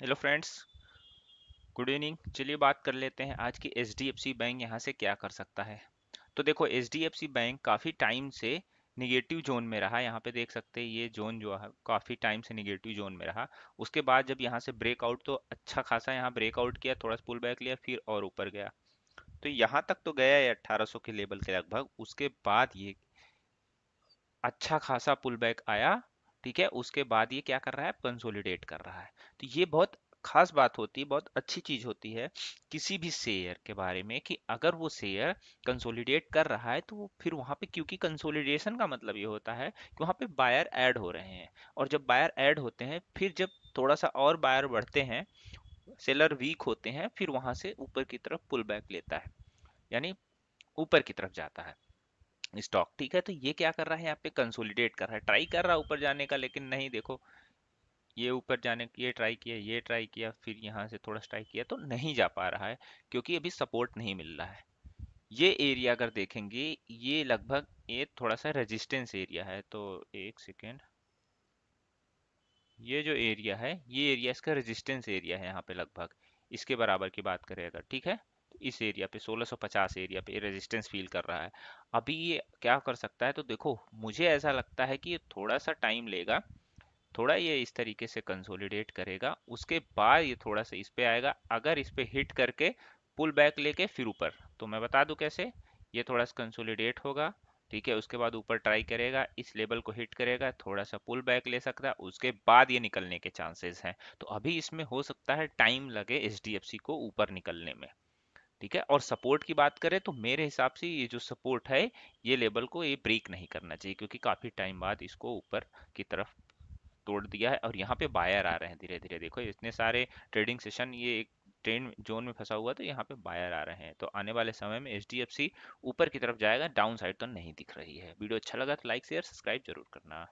hello friends good evening चलिए बात कर लेते हैं आज की एच बैंक यहाँ से क्या कर सकता है तो देखो एच बैंक काफ़ी टाइम से निगेटिव जोन में रहा यहाँ पे देख सकते हैं ये जोन जो है काफ़ी टाइम से निगेटिव जोन में रहा उसके बाद जब यहाँ से ब्रेकआउट तो अच्छा खासा यहाँ ब्रेकआउट किया थोड़ा सा पुल बैक लिया फिर और ऊपर गया तो यहाँ तक तो गया है सौ के लेवल के लगभग उसके बाद ये अच्छा खासा पुल बैक आया ठीक है उसके बाद ये क्या कर रहा है कंसोलिडेट कर रहा है तो ये बहुत खास बात होती है बहुत अच्छी चीज होती है किसी भी शेयर के बारे में कि अगर वो शेयर कंसोलिडेट कर रहा है तो फिर वहाँ पे क्योंकि कंसोलिडेशन का मतलब ये होता है कि वहाँ पे बायर ऐड हो रहे हैं और जब बायर ऐड होते हैं फिर जब थोड़ा सा और बायर बढ़ते हैं सेलर वीक होते हैं फिर वहाँ से ऊपर की तरफ पुल बैक लेता है यानी ऊपर की तरफ जाता है स्टॉक ठीक है तो ये क्या कर रहा है यहाँ पे कंसोलिडेट कर रहा है ट्राई कर रहा है ऊपर जाने का लेकिन नहीं देखो ये ऊपर जाने ये ट्राई किया ये ट्राई किया फिर यहाँ से थोड़ा ट्राई किया तो नहीं जा पा रहा है क्योंकि अभी सपोर्ट नहीं मिल रहा है ये एरिया अगर देखेंगे ये लगभग ये थोड़ा सा रेजिस्टेंस एरिया है तो एक सेकेंड ये जो एरिया है ये एरिया इसका रेजिस्टेंस एरिया है यहाँ पे लगभग इसके बराबर की बात करें अगर ठीक है इस एरिया पे 1650 एरिया पे रेजिस्टेंस फील कर रहा है अभी ये क्या कर सकता है तो देखो मुझे ऐसा लगता है कि ये थोड़ा सा टाइम लेगा थोड़ा ये इस तरीके से कंसोलिडेट करेगा उसके बाद ये थोड़ा सा इस पर आएगा अगर इस पर हिट करके पुल बैक लेके फिर ऊपर तो मैं बता दूँ कैसे ये थोड़ा सा कंसोलिडेट होगा ठीक है उसके बाद ऊपर ट्राई करेगा इस लेवल को हिट करेगा थोड़ा सा पुल बैक ले सकता है उसके बाद ये निकलने के चांसेस हैं तो अभी इसमें हो सकता है टाइम लगे एच को ऊपर निकलने में ठीक है और सपोर्ट की बात करें तो मेरे हिसाब से ये जो सपोर्ट है ये लेवल को ये ब्रेक नहीं करना चाहिए क्योंकि काफ़ी टाइम बाद इसको ऊपर की तरफ तोड़ दिया है और यहाँ पे बायर आ रहे हैं धीरे धीरे देखो इतने सारे ट्रेडिंग सेशन ये एक ट्रेंड जोन में फंसा हुआ तो यहाँ पे बायर आ रहे हैं तो आने वाले समय में एच ऊपर की तरफ जाएगा डाउन साइड तो नहीं दिख रही है वीडियो अच्छा लगा तो लाइक शेयर सब्सक्राइब जरूर करना